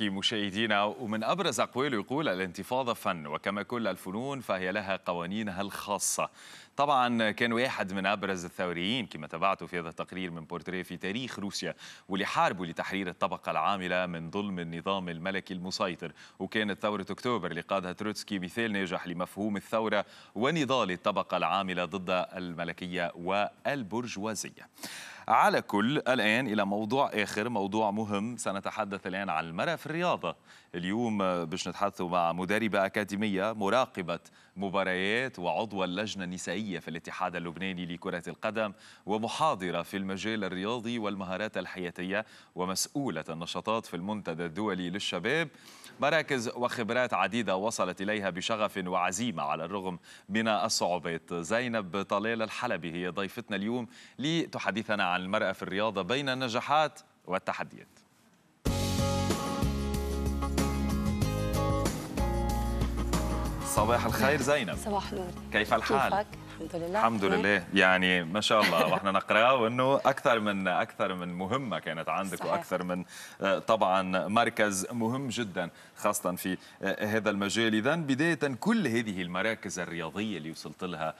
نحكي مشاهدينا ومن أبرز أقواله يقول الانتفاضة فن وكما كل الفنون فهي لها قوانينها الخاصة طبعا كان واحد من أبرز الثوريين كما تبعته في هذا التقرير من بورتريه في تاريخ روسيا واللي حاربوا لتحرير الطبقة العاملة من ظلم النظام الملكي المسيطر وكانت ثورة أكتوبر اللي قادها تروتسكي مثال ناجح لمفهوم الثورة ونضال الطبقة العاملة ضد الملكية والبرجوازية على كل الآن إلى موضوع آخر موضوع مهم سنتحدث الآن عن المرأة في الرياضة اليوم باش نتحدثوا مع مدربة أكاديمية مراقبة مباريات وعضو اللجنة النسائية في الاتحاد اللبناني لكرة القدم ومحاضرة في المجال الرياضي والمهارات الحياتية ومسؤولة النشاطات في المنتدى الدولي للشباب مراكز وخبرات عديدة وصلت إليها بشغف وعزيمة على الرغم من الصعوبات زينب طلال الحلبي هي ضيفتنا اليوم لتحدثنا عن المرأة في الرياضة بين النجاحات والتحديات صباح الخير زينب صباح النور كيف الحال؟ كيفك؟ الحمد لله الحمد إيه. لله يعني ما شاء الله واحنا نقراه وانه اكثر من اكثر من مهمه كانت عندك صحيح. واكثر من آه، طبعا مركز مهم جدا خاصه في آه، هذا المجال اذا بدايه كل هذه المراكز الرياضيه اللي وصلت لها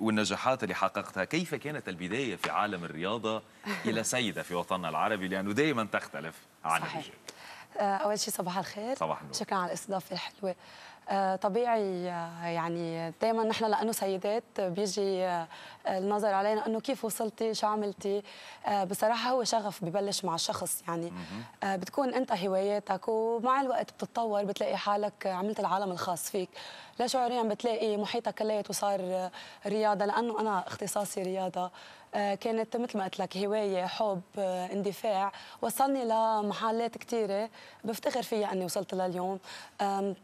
والنجاحات اللي حققتها كيف كانت البدايه في عالم الرياضه الى سيده في وطننا العربي لانه دائما تختلف عن صحيح. الرجال آه، اول شيء صباح الخير صباح النور شكرا على الاستضافه الحلوه آه، طبيعي آه، يعني دائما نحن لانه سيدات بيجي النظر علينا انه كيف وصلتي شو عملتي بصراحه هو شغف ببلش مع الشخص يعني بتكون انت هواياتك ومع الوقت بتتطور بتلاقي حالك عملت العالم الخاص فيك لا شعوريا بتلاقي محيطك كلياته صار رياضه لانه انا اختصاصي رياضه كانت مثل ما قلت لك هوايه حب اندفاع وصلني لمحلات كثيره بفتخر فيها اني وصلت لليوم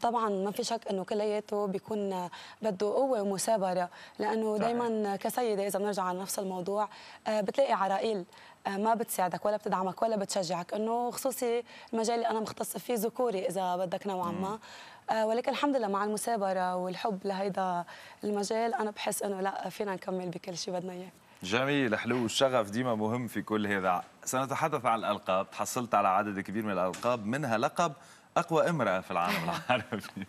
طبعا ما في شك انه كلياته بيكون بده قوه ومثابره لانه دائما كسيده اذا بنرجع على نفس الموضوع أه، بتلاقي عرائل أه، ما بتساعدك ولا بتدعمك ولا بتشجعك انه خصوصي المجال اللي انا مختصه فيه ذكوري اذا بدك نوعا ما أه، ولكن الحمد لله مع المثابره والحب لهيدا المجال انا بحس انه لا فينا نكمل بكل شيء بدنا اياه جميل حلو الشغف ديما مهم في كل هذا سنتحدث عن الألقاب تحصلت على عدد كبير من الألقاب منها لقب أقوى امرأة في العالم العربي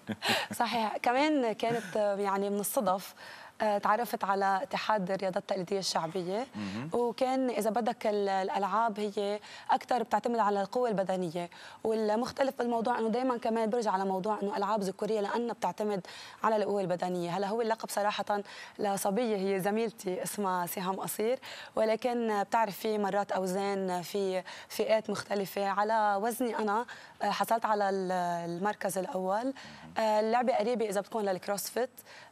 صحيح كمان كانت يعني من الصدف آه، تعرفت على اتحاد الرياضات التقليديه الشعبيه وكان اذا بدك الالعاب هي اكثر بتعتمد على القوه البدنيه والمختلف بالموضوع انه دائما كمان برجع على موضوع انه العاب ذكوريه لانها بتعتمد على القوه البدنيه هلا هو اللقب صراحه لصبيه هي زميلتي اسمها سهام قصير ولكن بتعرف في مرات اوزان في فئات مختلفه على وزني انا آه، حصلت على المركز الاول آه، اللعبه قريبه اذا بتكون للكروسفيت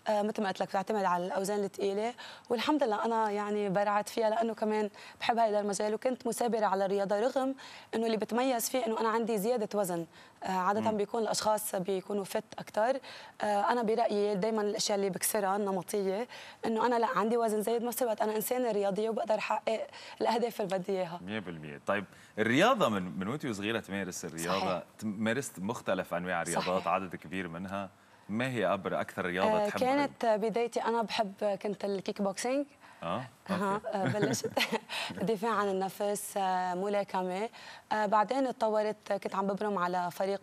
مثل ما قلت لك بتعتمد على على الاوزان الثقيله والحمد لله انا يعني برعت فيها لانه كمان بحب هذا المجال وكنت مثابره على الرياضه رغم انه اللي بتميز فيه انه انا عندي زياده وزن آه، عاده م. بيكون الاشخاص بيكونوا فت اكثر آه، انا برايي دائما الاشياء اللي بكسرها النمطيه انه انا لا عندي وزن زايد بنفس الوقت انا انسانه رياضيه وبقدر احقق الاهداف اللي بدي اياها 100% طيب الرياضه من من وانت صغيره تمارس الرياضه صحيح. مارست مختلف انواع الرياضات صحيح. عدد كبير منها ما هي أبر أكثر رياضة آه، تحبها؟ كانت بدايتي أنا بحب كنت الكيك بوكسينج آه،, اه بلشت دفاع عن النفس آه، ملاكمه بعدين تطورت كنت عم ببرم على فريق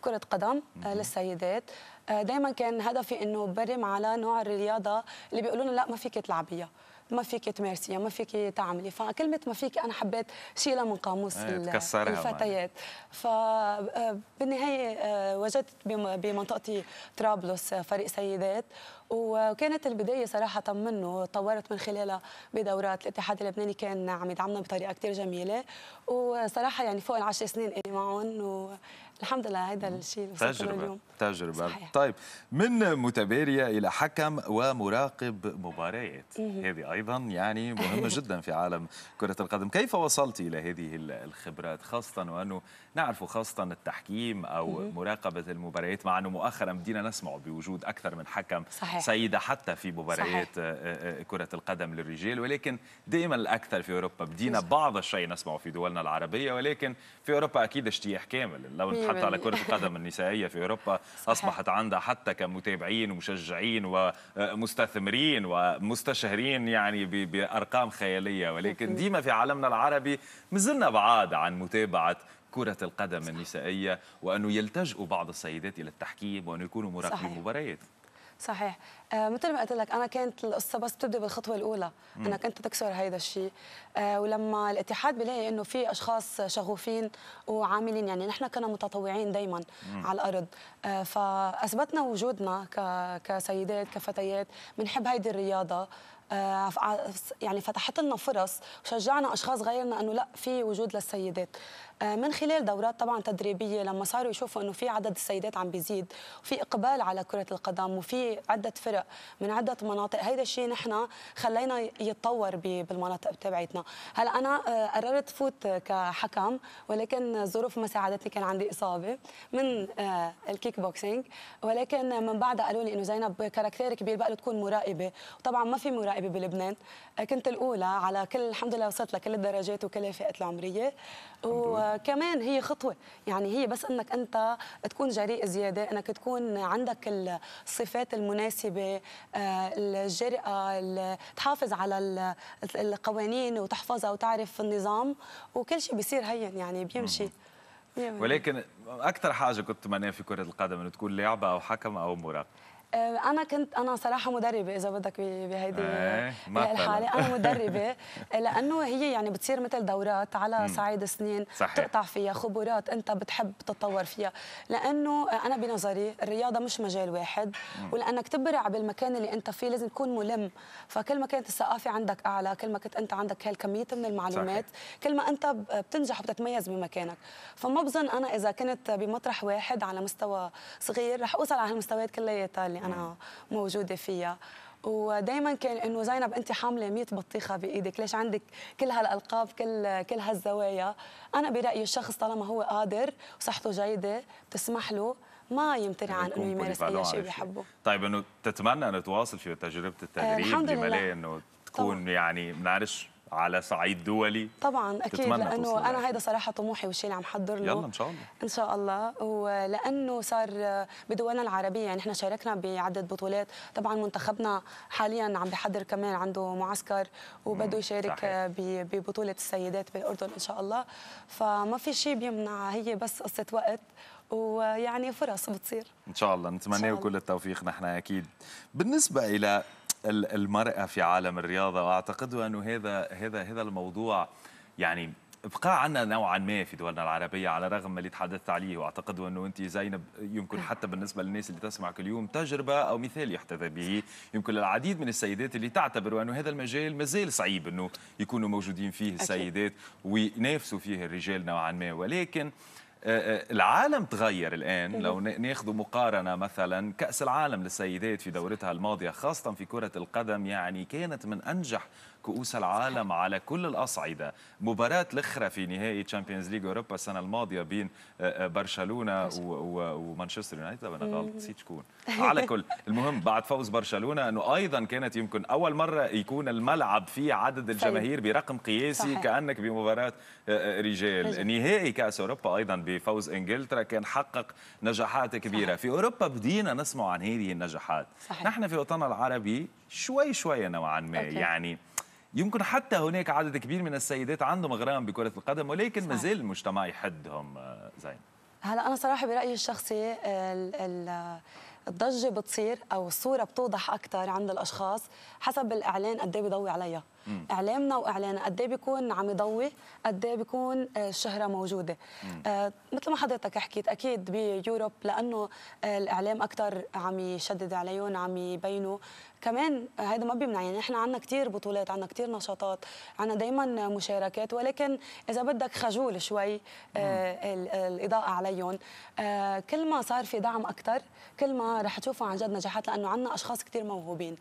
كره قدم للسيدات دائما كان هدفي انه برم على نوع الرياضه اللي بيقولوا لنا لا ما فيك تلعبيها ما فيك تمارسيها ما فيك تعملي فكلمه ما فيك انا حبيت شيلها من قاموس إيه، الفتيات فبالنهايه آه، آه، وجدت بمنطقتي طرابلس آه، فريق سيدات وكانت البدايه صراحه منه طورت من خلالها بدورات الاتحاد اللبناني كان عم يدعمنا بطريقه كثير جميله وصراحه يعني فوق العشر سنين اني معهم والحمد لله هذا الشيء تجربه اليوم. تجربه صحيح. طيب من متباريه الى حكم ومراقب مباريات هذه ايضا يعني مهمه جدا في عالم كره القدم كيف وصلت الى هذه الخبرات خاصه وانه نعرف خاصه التحكيم او مراقبه المباريات مع انه مؤخرا بدينا نسمع بوجود اكثر من حكم صحيح. سيدة حتى في مباريات آه، آه، آه، كرة القدم للرجال ولكن دائما الأكثر في أوروبا بدينا بعض الشيء نسمعه في دولنا العربية ولكن في أوروبا أكيد اجتياح كامل لو نتحدث على كرة القدم النسائية في أوروبا صحيح. أصبحت عندها حتى كمتابعين ومشجعين ومستثمرين ومستشهرين يعني بأرقام خيالية ولكن ديما في عالمنا العربي مازلنا بعاد عن متابعة كرة القدم النسائية وأنه يلتجئ بعض السيدات إلى التحكيم وأن يكونوا مراقبين مباريات صحيح آه مثل ما قلت لك انا كانت القصه بس بتبدا بالخطوه الاولى مم. انا كنت تكسر هيدا الشيء آه ولما الاتحاد بلاقي انه في اشخاص شغوفين وعاملين يعني نحن كنا متطوعين دائما على الارض آه فاثبتنا وجودنا كسيدات كفتيات بنحب هيدي الرياضه آه، يعني فتحت لنا فرص وشجعنا اشخاص غيرنا انه لا في وجود للسيدات آه، من خلال دورات طبعا تدريبيه لما صاروا يشوفوا انه في عدد السيدات عم بيزيد وفي اقبال على كره القدم وفي عده فرق تفرق من عده مناطق هيدا الشيء نحن خلينا يتطور بالمناطق تبعتنا هلا انا آه، قررت فوت كحكم ولكن الظروف ما ساعدتني كان عندي اصابه من آه، الكيك بوكسينج ولكن من بعدها قالوا لي انه زينب كاركتير كبير بقى تكون مراقبه وطبعا ما في مراقبه بلبنان آه، كنت الاولى على كل الحمد لله وصلت لكل الدرجات وكل الفئات العمريه وكمان هي خطوه يعني هي بس انك انت تكون جريء زياده انك تكون عندك الصفات المناسبه الجرأه تحافظ على القوانين وتحفظها وتعرف النظام وكل شيء بيصير هين يعني بيمشي ولكن اكثر حاجه كنت تمنيها في كره القدم أن تكون لعبه او حكم او مراقب آه، انا كنت انا صراحه مدربه اذا بدك بهيدي آه الحاله انا مدربه لانه هي يعني بتصير مثل دورات على صعيد سنين صحيح. تقطع فيها خبرات انت بتحب تتطور فيها لانه انا بنظري الرياضه مش مجال واحد ولانك تبرع بالمكان اللي انت فيه لازم تكون ملم فكل ما كانت الثقافه عندك اعلى كل ما كنت انت عندك هالكميه من المعلومات صحيح. كل ما انت بتنجح وبتتميز بمكانك فما بظن انا اذا كنت بمطرح واحد على مستوى صغير رح اوصل على هالمستويات كلياتها يعني انا موجوده فيها ودائما كان انه زينب انت حامله 100 بطيخه بايدك ليش عندك كل هالالقاب كل كل هالزوايا انا برايي الشخص طالما هو قادر وصحته جيده بتسمح له ما يمتنع يعني عن انه يمارس اي شيء بيحبه طيب انه تتمنى انه تواصل في تجربه إيه، التدريب الحمد لله انه تكون طبعا. يعني بنعرفش على صعيد دولي طبعا اكيد لانه انا هيدا صراحه طموحي والشيء اللي عم حضر له يلا ان شاء الله ان شاء الله ولانه صار بدولنا العربيه يعني احنا شاركنا بعدد بطولات طبعا منتخبنا حاليا عم بحضر كمان عنده معسكر وبده يشارك ببطوله السيدات بالاردن ان شاء الله فما في شيء بيمنع هي بس قصه وقت ويعني فرص بتصير ان شاء الله نتمنى كل التوفيق نحن اكيد بالنسبه الى المرأة في عالم الرياضة وأعتقد أنه هذا هذا هذا الموضوع يعني بقى عنا نوعا ما في دولنا العربية على الرغم من اللي تحدثت عليه وأعتقد أنه أنت زينب يمكن نعم. حتى بالنسبة للناس اللي تسمعك اليوم تجربة أو مثال يحتذى به يمكن للعديد من السيدات اللي تعتبر أنه هذا المجال مازال صعيب أنه يكونوا موجودين فيه السيدات وينافسوا فيه الرجال نوعا ما ولكن آه، آه، العالم تغير الآن إيه. لو ناخذ مقارنة مثلا كأس العالم للسيدات في دورتها الماضية خاصة في كرة القدم يعني كانت من أنجح كؤوس العالم على كل الأصعدة مباراة الأخرى في نهائي تشامبيونز ليج أوروبا السنة الماضية بين آه، آه، برشلونة ومانشستر يونايتد أنا غلط نسيت شكون على كل المهم بعد فوز برشلونة أنه أيضا كانت يمكن أول مرة يكون الملعب فيه عدد طيب. الجماهير برقم قياسي صحيح. كأنك بمباراة آه، رجال نهائي كأس أوروبا أيضا بفوز إنجلترا كان حقق نجاحات كبيرة صحيح. في أوروبا بدينا نسمع عن هذه النجاحات صحيح. نحن في وطننا العربي شوي شوي نوعا ما أوكي. يعني يمكن حتى هناك عدد كبير من السيدات عندهم غرام بكرة القدم ولكن ما زال المجتمع يحدهم آه، زين هلا أنا صراحة برأيي الشخصي الضجة بتصير أو الصورة بتوضح أكثر عند الأشخاص حسب الإعلان قد إيه بيضوي عليها مم. اعلامنا واعلانا قد ايه بيكون عم يضوي قد ايه بيكون الشهره آه، موجوده آه مثل ما حضرتك حكيت اكيد بيوروب لانه آه، الاعلام اكثر عم يشدد عليهم عم يبينوا كمان هذا آه، ما بيمنع يعني احنا عندنا كثير بطولات عندنا كثير نشاطات عندنا دائما مشاركات ولكن اذا بدك خجول شوي آه الاضاءه عليهم آه كل ما صار في دعم اكثر كل ما رح تشوفوا عن جد نجاحات لانه عندنا اشخاص كثير موهوبين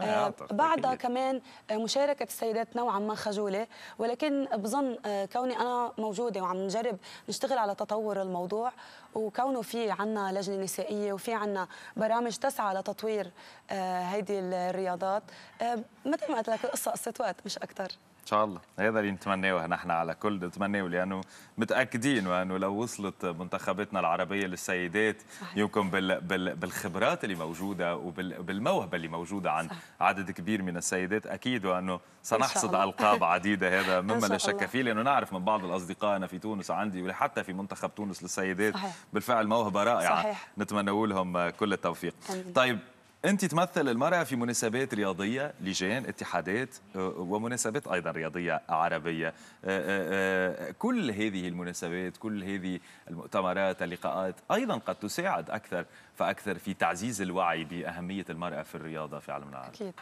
آه بعدها كمان مشاركه السيدات نوعا ما خجوله ولكن بظن آه، كوني انا موجوده وعم نجرب نشتغل على تطور الموضوع وكونه في عنا لجنه نسائيه وفي عنا برامج تسعى لتطوير آه، هيدي الرياضات آه، مثل ما قلت لك القصه قصه وقت مش اكثر ان شاء الله هذا اللي نتمناه نحن على كل نتمناه لانه متاكدين وانه لو وصلت منتخباتنا العربيه للسيدات صحيح. يمكن بال بال بالخبرات اللي موجوده وبالموهبه اللي موجوده عند صح. عدد كبير من السيدات اكيد وانه سنحصد القاب عديده هذا مما لا شك فيه لانه نعرف من بعض الاصدقاء انا في تونس عندي وحتى في منتخب تونس للسيدات صحيح. بالفعل موهبه رائعه نتمنى لهم كل التوفيق طيب انت تمثل المراه في مناسبات رياضيه لجان اتحادات آه، ومناسبات ايضا رياضيه عربيه آه، آه، كل هذه المناسبات كل هذه المؤتمرات اللقاءات ايضا قد تساعد اكثر فاكثر في تعزيز الوعي باهميه المراه في الرياضه في عالمنا العربي اكيد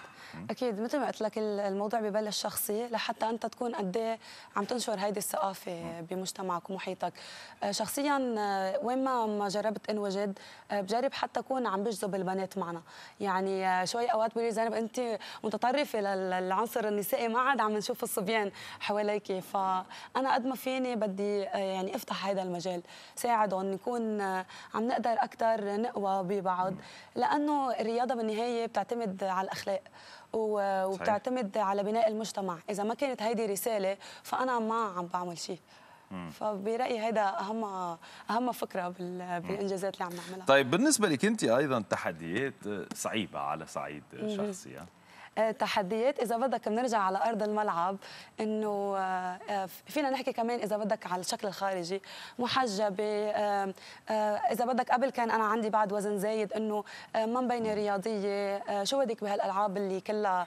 اكيد مثل ما قلت لك الموضوع ببلش شخصي لحتى انت تكون قد إيه عم تنشر هذه الثقافه بمجتمعك ومحيطك شخصيا وين ما ما جربت وجد بجرب حتى اكون عم بجذب البنات معنا يعني شوي اوقات بيقولوا زينب انت متطرفه للعنصر النسائي ما عاد عم نشوف الصبيان حواليك فانا قد ما فيني بدي يعني افتح هذا المجال ساعدهم نكون عم نقدر اكثر نقوى ببعض لانه الرياضه بالنهايه بتعتمد على الاخلاق وبتعتمد على بناء المجتمع اذا ما كانت هيدي رساله فانا ما عم بعمل شيء فبرايي هذا اهم اهم فكره بالانجازات اللي عم نعملها طيب بالنسبه لك انت ايضا تحديات آه، صعيبه على صعيد شخصي آه، تحديات اذا بدك بنرجع على ارض الملعب انه آه، آه، فينا نحكي كمان اذا بدك على الشكل الخارجي محجبه اذا بدك قبل كان انا عندي بعد وزن زايد انه ما مبينه رياضيه شو بدك بهالالعاب اللي كلها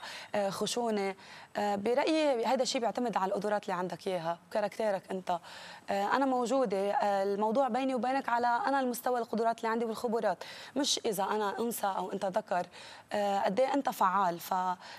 خشونه برايي هذا الشيء بيعتمد على القدرات اللي عندك اياها وكاركتيرك انت انا موجوده الموضوع بيني وبينك على انا المستوى القدرات اللي عندي والخبرات مش اذا انا انثى او انت ذكر قد ايه انت فعال ف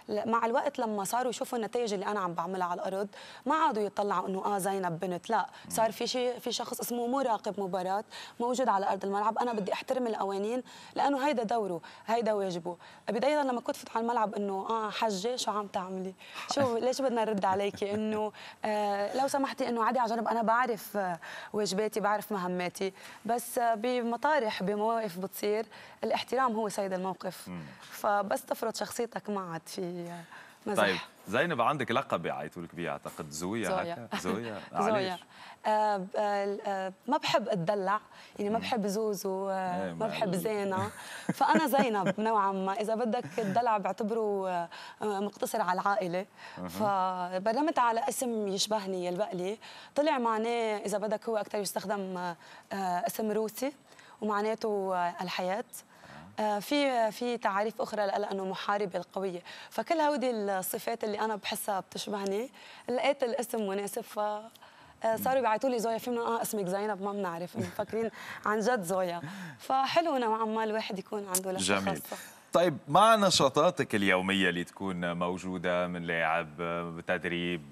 مع الوقت لما صاروا يشوفوا النتائج اللي انا عم بعملها على الارض ما عادوا يطلعوا انه اه زينب بنت لا صار في شيء في شخص اسمه مراقب مباراه موجود على ارض الملعب انا بدي احترم القوانين لانه هيدا دوره هيدا واجبه بدايه لما كنت فتح على الملعب انه اه حجه شو عم تعملي شو ليش بدنا نرد عليكي انه آه لو سمحتي انه عادي على جنب انا بعرف آه، واجباتي بعرف مهماتي بس آه، بمطارح بمواقف بتصير الاحترام هو سيد الموقف فبس تفرض شخصيتك ما عاد في آه، مزح طيب زينب عندك لقب يعيطوا لك بيه اعتقد زويا زويا زويا زويا آه آه ما بحب اتدلع يعني ما بحب زوزو آه إيه، ما بحب زينه فانا زينب نوعا ما اذا بدك الدلع بعتبره آه، آه، مقتصر على العائله فبرمت على اسم يشبهني البقلي طلع معناه اذا بدك هو اكثر يستخدم اسم روسي ومعناته الحياه آه، في في تعاريف اخرى لانه محاربه القويه فكل هودي الصفات اللي انا بحسها بتشبهني لقيت الاسم مناسب ف آه، صاروا يبعثوا لي زويا في منهم اه اسمك زينب ما بنعرف مفكرين عن جد زويا فحلو نوعا ما الواحد يكون عنده لفه جميل. خاصه طيب مع نشاطاتك اليوميه اللي تكون موجوده من لعب تدريب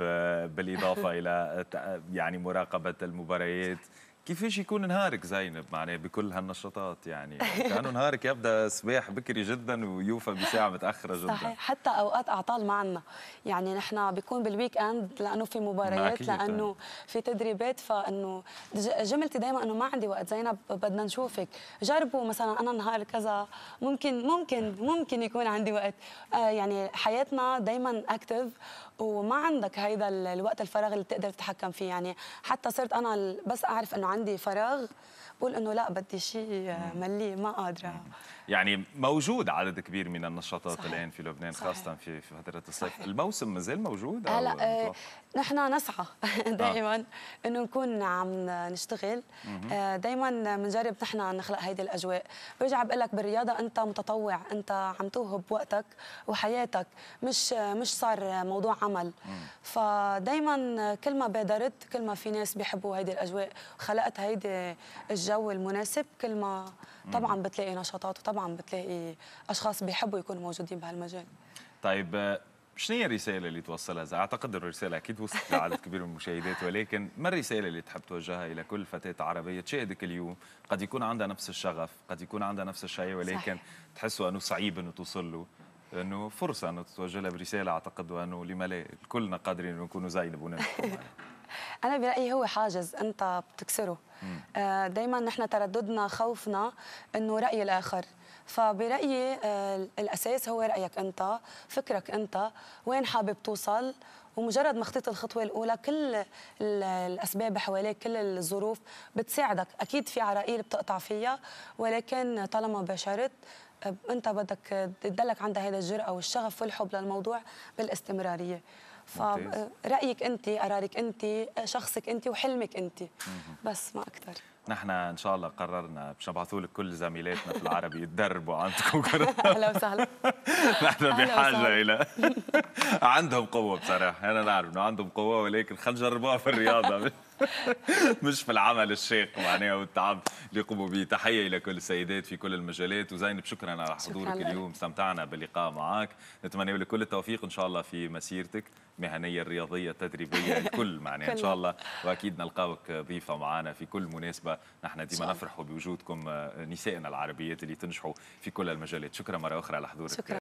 بالاضافه الى يعني مراقبه المباريات كيفاش يكون نهارك زينب معناه بكل هالنشاطات يعني كانه نهارك يبدا صباح بكري جدا ويوفى بساعه متاخره جدا صحيح حتى اوقات اعطال ما عندنا يعني نحن بيكون بالويك اند لانه في مباريات لانه في تدريبات فانه جملتي دائما انه ما عندي وقت زينب بدنا نشوفك جربوا مثلا انا نهار كذا ممكن ممكن ممكن يكون عندي وقت آه يعني حياتنا دائما اكتف وما عندك هيدا الوقت الفراغ اللي تقدر تتحكم فيه يعني حتى صرت انا بس اعرف انه عندي فراغ بقول انه لا بدي شيء ملي ما قادره يعني موجود عدد كبير من النشاطات صحيح. الان في لبنان صحيح. خاصه في فتره الصيف صحيح. الموسم مازال موجود هلا آه، نحن نسعى آه. دائما آه. انه نكون عم نشتغل آه، دائما بنجرب نحن نخلق هيدي الاجواء برجع بقول لك بالرياضه انت متطوع انت عم توهب وقتك وحياتك مش مش صار موضوع عمل فدائما كل ما بادرت كل ما في ناس بيحبوا هيدي الاجواء وخلقت هيدي الجو المناسب كل ما طبعا بتلاقي نشاطات وطبعا بتلاقي اشخاص بيحبوا يكونوا موجودين بهالمجال طيب شنو هي الرساله اللي توصلها زي اعتقد الرساله اكيد وصلت لعدد كبير من المشاهدات ولكن ما الرساله اللي تحب توجهها الى كل فتاه عربيه تشاهدك اليوم قد يكون عندها نفس الشغف قد يكون عندها نفس الشيء ولكن تحسوا انه صعيب انه توصل له انه فرصه انه تتوجه لها برساله اعتقد وانه لما لا كلنا قادرين نكونوا زي نبونا انا برايي هو حاجز انت بتكسره آه، دائما نحن ترددنا خوفنا انه راي الاخر فبرايي آه، الاساس هو رايك انت فكرك انت وين حابب توصل ومجرد ما خطيت الخطوه الاولى كل الاسباب حواليك كل الظروف بتساعدك اكيد في عراقيل بتقطع فيها ولكن طالما باشرت آه، انت بدك تدلك عندها هذا الجرأه والشغف والحب للموضوع بالاستمراريه فرايك انت قرارك انت شخصك انت وحلمك انت بس ما اكثر نحن ان شاء الله قررنا مش نبعثوا لك كل زميلاتنا في العربي يتدربوا عندكم اهلا وسهلا نحن بحاجه الى عندهم قوه بصراحه انا نعرف انه عندهم قوه ولكن خلينا نجربوها في الرياضه مش في العمل الشاق معناها والتعب اللي يقوموا به تحيه الى كل السيدات في كل المجالات وزينب شكرا على حضورك اليوم استمتعنا باللقاء معك نتمنى لك كل التوفيق ان شاء الله في مسيرتك المهنيه الرياضيه التدريبيه الكل يعني معناها ان شاء الله واكيد نلقاوك ضيفه معنا في كل مناسبه نحن ديما نفرحوا بوجودكم آه، نسائنا العربيات اللي تنجحوا في كل المجالات شكرا مره اخرى على حضورك شكرا.